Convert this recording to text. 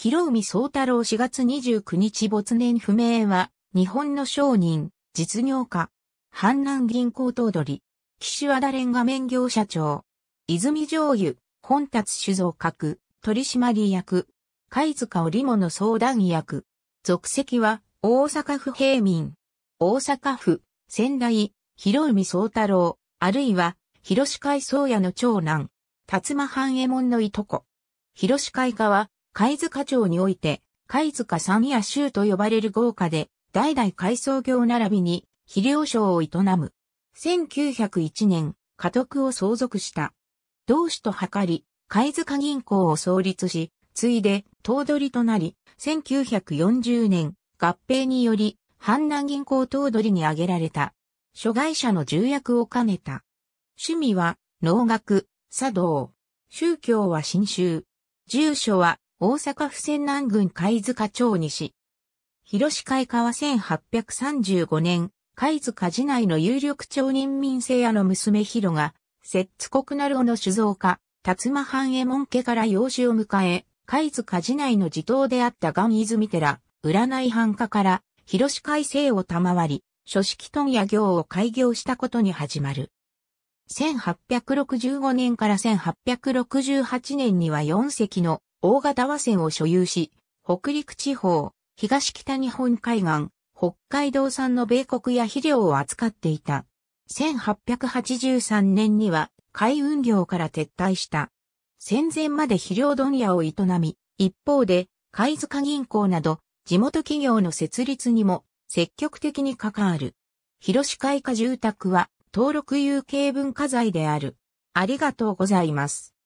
広海総太郎4月29日没年不明は、日本の商人、実業家、阪南銀行頭取、岸和田連画面業社長、泉醤油、本達酒造閣、取締役、貝塚織物相談役、属籍は、大阪府平民、大阪府、仙台、広海総太郎、あるいは、広司会宗屋の長男、辰馬半右衛門のいとこ。広司会家は、貝塚町において、貝塚山野州と呼ばれる豪華で、代々海藻業並びに肥料商を営む。1901年、家督を相続した。同志と図り、貝塚銀行を創立し、ついで、頭取となり、1940年、合併により、阪南銀行頭取に挙げられた。諸外者の重役を兼ねた。趣味は、農学、茶道。宗教は新宗。住所は、大阪府仙南郡貝塚町西。広市会川1835年、貝塚寺内の有力町人民生屋の娘広が、摂津国なるの酒造家、辰馬藩右衛門家から養子を迎え、貝塚寺内の地頭であった岩泉寺、占い藩家から、広市会生を賜り、書式問屋業を開業したことに始まる。1865年から1868年には4隻の大型和船を所有し、北陸地方、東北日本海岸、北海道産の米国や肥料を扱っていた。1883年には海運業から撤退した。戦前まで肥料問屋を営み、一方で、貝塚銀行など、地元企業の設立にも積極的に関わる。広市海下住宅は登録有形文化財である。ありがとうございます。